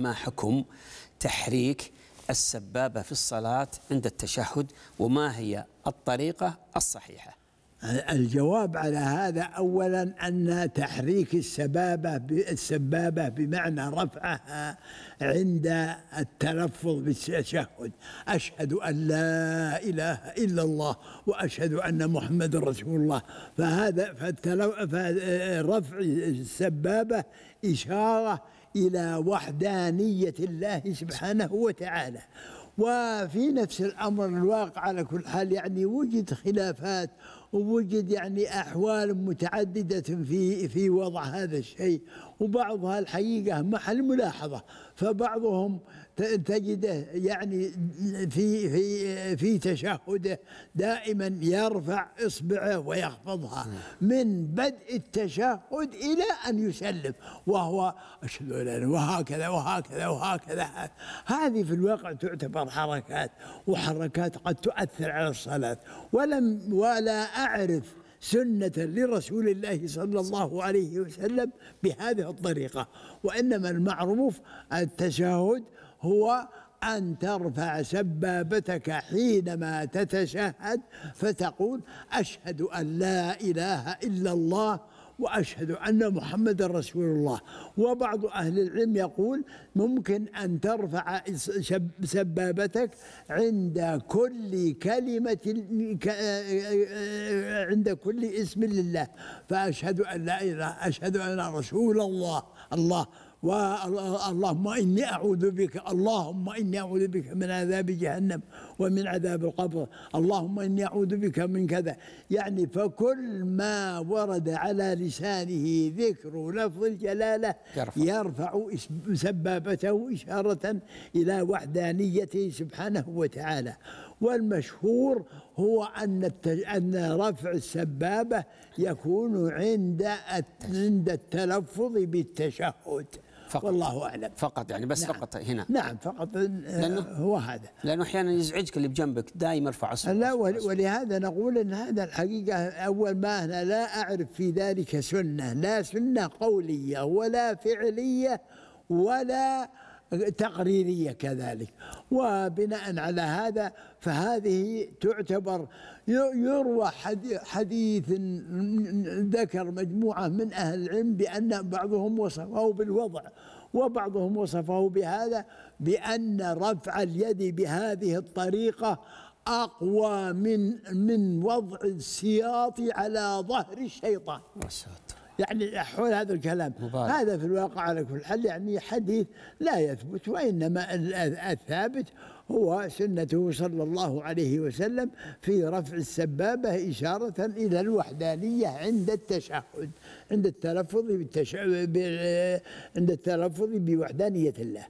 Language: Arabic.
ما حكم تحريك السبابة في الصلاة عند التشهد وما هي الطريقة الصحيحة الجواب على هذا أولا أن تحريك السبابة السبابة بمعنى رفعها عند التلفظ بالتشهد أشهد أن لا إله إلا الله وأشهد أن محمد رسول الله فهذا فرفع السبابة إشارة إلى وحدانية الله سبحانه وتعالى وفي نفس الأمر الواقع على كل حال يعني وجد خلافات ووجد يعني أحوال متعددة في في وضع هذا الشيء وبعضها الحقيقة محل ملاحظة فبعضهم تجده يعني في في في تشهده دائما يرفع اصبعه ويخفضها من بدء التشهد الى ان يسلم وهو اشهد وهكذا وهكذا وهكذا هذه في الواقع تعتبر حركات وحركات قد تؤثر على الصلاه ولم ولا اعرف سنة لرسول الله صلى الله عليه وسلم بهذه الطريقة وإنما المعروف التشهد هو أن ترفع سبابتك حينما تتشهد فتقول أشهد أن لا إله إلا الله وأشهد أن محمد رسول الله وبعض أهل العلم يقول ممكن أن ترفع سبابتك عند كل كلمة آه، آه، آه، عند كل اسم لله فأشهد أن لا إله أشهد أن رسول الله الله واللهم إني أعوذ بك اللهم إني أعوذ بك من عذاب جهنم ومن عذاب القبر اللهم إني أعوذ بك من كذا يعني فكل ما ورد على لسانه ذكر لفظ الجلالة يرفع, يرفع سبابته إشارة إلى وحدانيته سبحانه وتعالى والمشهور هو أن أن رفع السبابة يكون عند عند التلفظ بالتشهد فقط والله اعلم فقط يعني بس نعم فقط هنا نعم فقط آه، لأنه هو هذا لانه احيانا يزعجك اللي بجنبك دائما ارفع اصبعه لا ولهذا نقول ان هذا الحقيقه اول ما انا لا اعرف في ذلك سنه لا سنه قوليه ولا فعليه ولا تقريرية كذلك وبناء على هذا فهذه تعتبر يروى حديث ذكر مجموعة من أهل العلم بأن بعضهم وصفه بالوضع وبعضهم وصفه بهذا بأن رفع اليد بهذه الطريقة أقوى من من وضع السياط على ظهر الشيطان. يعني حول هذا الكلام مبارك. هذا في الواقع على كل حال يعني حديث لا يثبت وإنما الثابت هو سنته صلى الله عليه وسلم في رفع السبابة إشارة إلى الوحدانية عند التشهد عند التلفظ عند التلفظ بوحدانية الله